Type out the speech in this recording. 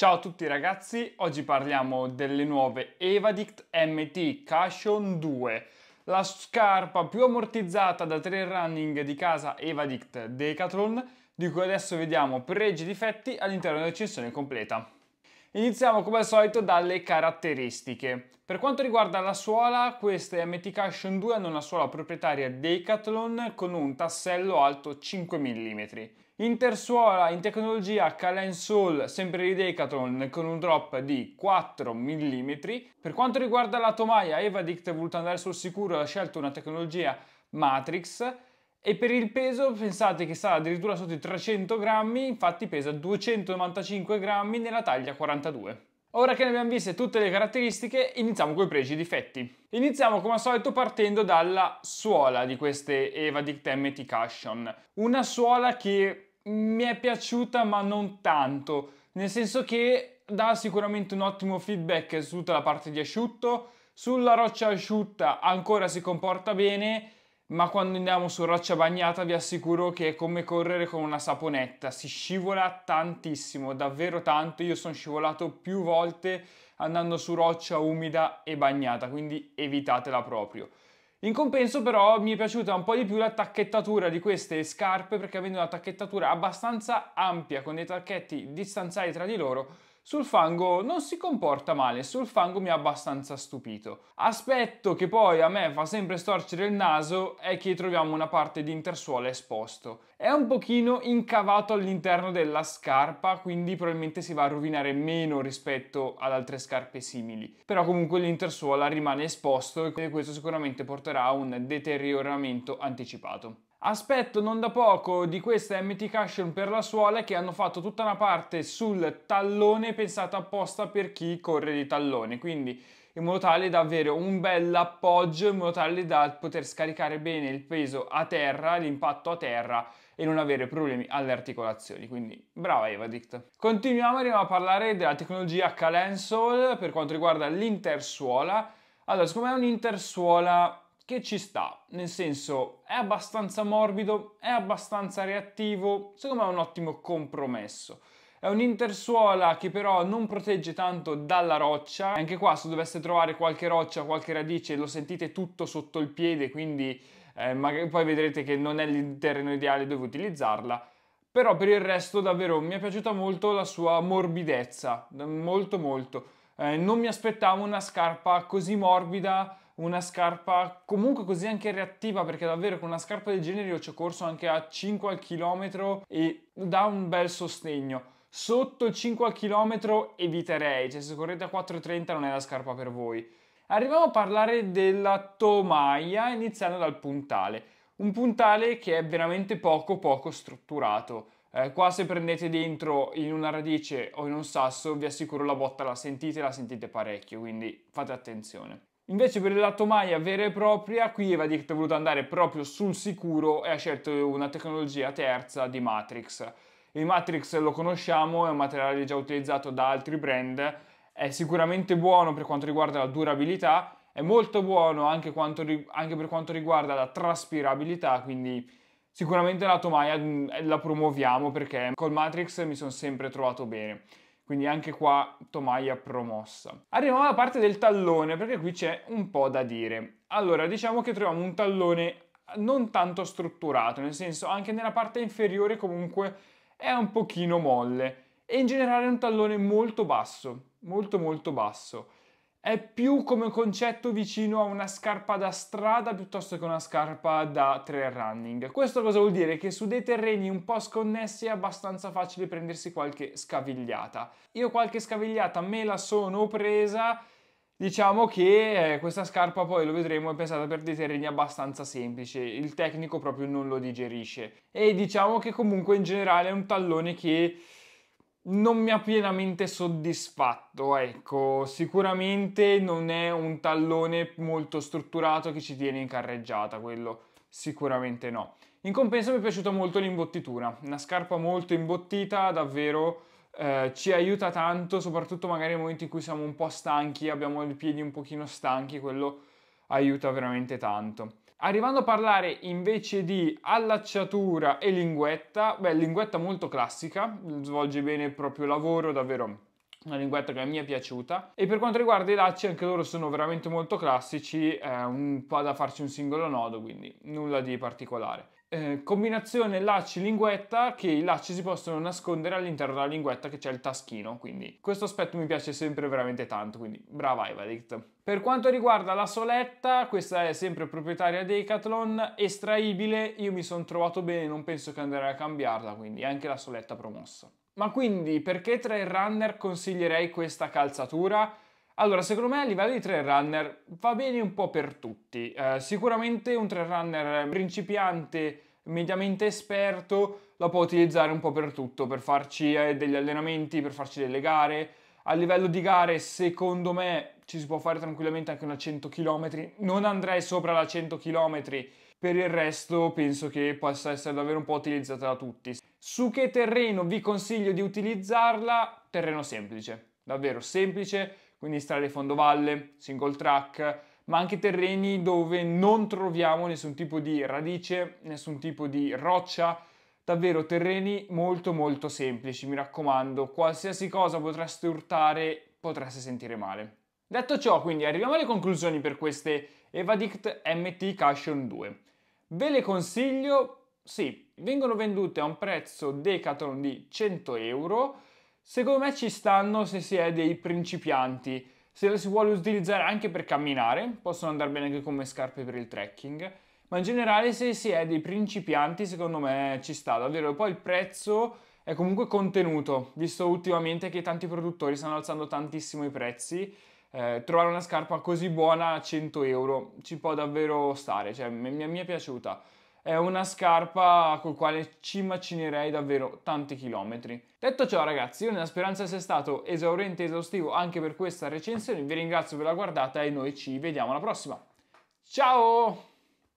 Ciao a tutti ragazzi, oggi parliamo delle nuove Evadict MT Cushion 2 la scarpa più ammortizzata da trail running di casa Evadict Decathlon di cui adesso vediamo pregi e difetti all'interno della recensione completa. Iniziamo come al solito dalle caratteristiche. Per quanto riguarda la suola, queste MT Cushion 2 hanno una suola proprietaria Decathlon con un tassello alto 5 mm. Intersuola in tecnologia Calen Soul, sempre di Decathlon, con un drop di 4 mm. Per quanto riguarda la tomaia, Evadict, voluto andare sul sicuro, ha scelto una tecnologia Matrix e per il peso pensate che sta addirittura sotto i 300 grammi, infatti pesa 295 grammi nella taglia 42. Ora che ne abbiamo viste tutte le caratteristiche, iniziamo con i pregi e i difetti. Iniziamo come al solito partendo dalla suola di queste Eva Dict MT Cushion. Una suola che mi è piaciuta ma non tanto, nel senso che dà sicuramente un ottimo feedback su tutta la parte di asciutto, sulla roccia asciutta ancora si comporta bene ma quando andiamo su roccia bagnata vi assicuro che è come correre con una saponetta, si scivola tantissimo, davvero tanto, io sono scivolato più volte andando su roccia umida e bagnata, quindi evitatela proprio. In compenso però mi è piaciuta un po' di più la tacchettatura di queste scarpe perché avendo una tacchettatura abbastanza ampia con dei tacchetti distanziati tra di loro sul fango non si comporta male, sul fango mi ha abbastanza stupito. Aspetto che poi a me fa sempre storcere il naso è che troviamo una parte di intersuola esposto. È un pochino incavato all'interno della scarpa, quindi probabilmente si va a rovinare meno rispetto ad altre scarpe simili. Però comunque l'intersuola rimane esposto e questo sicuramente porterà a un deterioramento anticipato. Aspetto non da poco di questa MT Cushion per la suola che hanno fatto tutta una parte sul tallone pensata apposta per chi corre di tallone, quindi in modo tale da avere un bel appoggio, in modo tale da poter scaricare bene il peso a terra, l'impatto a terra e non avere problemi alle articolazioni. Quindi brava Evadict. Continuiamo, arriviamo a parlare della tecnologia Calensol per quanto riguarda l'intersuola. Allora, siccome è un'intersuola che ci sta, nel senso è abbastanza morbido, è abbastanza reattivo, secondo me è un ottimo compromesso. È un'intersuola che però non protegge tanto dalla roccia, anche qua se doveste trovare qualche roccia, qualche radice, lo sentite tutto sotto il piede, quindi eh, magari poi vedrete che non è il terreno ideale dove utilizzarla. Però per il resto davvero mi è piaciuta molto la sua morbidezza, molto molto. Eh, non mi aspettavo una scarpa così morbida, una scarpa comunque così anche reattiva perché davvero con una scarpa del genere io ci ho corso anche a 5 al chilometro e dà un bel sostegno. Sotto il 5 al chilometro eviterei, cioè se correte a 4.30 non è la scarpa per voi. Arriviamo a parlare della tomaia iniziando dal puntale. Un puntale che è veramente poco poco strutturato. Eh, qua se prendete dentro in una radice o in un sasso vi assicuro la botta la sentite, la sentite parecchio, quindi fate attenzione. Invece per la tomaia vera e propria, qui Evadict è voluto andare proprio sul sicuro e ha scelto una tecnologia terza di Matrix. Il Matrix lo conosciamo, è un materiale già utilizzato da altri brand, è sicuramente buono per quanto riguarda la durabilità, è molto buono anche, quanto, anche per quanto riguarda la traspirabilità, quindi sicuramente la tomaia mm, la promuoviamo perché col Matrix mi sono sempre trovato bene. Quindi anche qua Tomaia promossa. Arriviamo alla parte del tallone, perché qui c'è un po' da dire. Allora, diciamo che troviamo un tallone non tanto strutturato, nel senso anche nella parte inferiore comunque è un pochino molle e in generale è un tallone molto basso, molto molto basso è più come concetto vicino a una scarpa da strada piuttosto che una scarpa da trail running. Questo cosa vuol dire? Che su dei terreni un po' sconnessi è abbastanza facile prendersi qualche scavigliata. Io qualche scavigliata me la sono presa, diciamo che eh, questa scarpa poi lo vedremo è pensata per dei terreni abbastanza semplici, il tecnico proprio non lo digerisce. E diciamo che comunque in generale è un tallone che non mi ha pienamente soddisfatto, ecco, sicuramente non è un tallone molto strutturato che ci tiene in carreggiata, quello sicuramente no. In compenso mi è piaciuta molto l'imbottitura, una scarpa molto imbottita, davvero eh, ci aiuta tanto, soprattutto magari nei momenti in cui siamo un po' stanchi, abbiamo i piedi un pochino stanchi, quello aiuta veramente tanto. Arrivando a parlare invece di allacciatura e linguetta, beh, linguetta molto classica, svolge bene il proprio lavoro, davvero una linguetta che mi è piaciuta e per quanto riguarda i lacci anche loro sono veramente molto classici è un po' da farci un singolo nodo quindi nulla di particolare eh, combinazione lacci-linguetta che i lacci si possono nascondere all'interno della linguetta che c'è il taschino, quindi questo aspetto mi piace sempre veramente tanto, quindi brava Evadit. Per quanto riguarda la soletta, questa è sempre proprietaria Decathlon, estraibile, io mi sono trovato bene, non penso che andrei a cambiarla, quindi anche la soletta promossa. Ma quindi perché trail runner consiglierei questa calzatura? Allora, secondo me a livello di trail runner va bene un po' per tutti. Eh, sicuramente un trail runner principiante, mediamente esperto, la può utilizzare un po' per tutto, per farci eh, degli allenamenti, per farci delle gare. A livello di gare, secondo me, ci si può fare tranquillamente anche una 100 km. Non andrei sopra la 100 km per il resto penso che possa essere davvero un po' utilizzata da tutti. Su che terreno vi consiglio di utilizzarla? Terreno semplice, davvero semplice, quindi strade fondovalle, single track, ma anche terreni dove non troviamo nessun tipo di radice, nessun tipo di roccia, davvero terreni molto molto semplici, mi raccomando, qualsiasi cosa potreste urtare potreste sentire male. Detto ciò, quindi arriviamo alle conclusioni per queste Evadict MT Cushion 2. Ve le consiglio, sì, vengono vendute a un prezzo Decathlon di 100 euro, secondo me ci stanno se si è dei principianti, se le si vuole utilizzare anche per camminare, possono andare bene anche come scarpe per il trekking, ma in generale se si è dei principianti secondo me ci sta davvero, poi il prezzo è comunque contenuto, visto ultimamente che tanti produttori stanno alzando tantissimo i prezzi eh, trovare una scarpa così buona a 100 euro ci può davvero stare, cioè mi, mi è piaciuta. È una scarpa col quale ci macinerei davvero tanti chilometri. Detto ciò ragazzi, io nella speranza sia stato esauriente e esaustivo anche per questa recensione, vi ringrazio per la guardata e noi ci vediamo alla prossima. Ciao!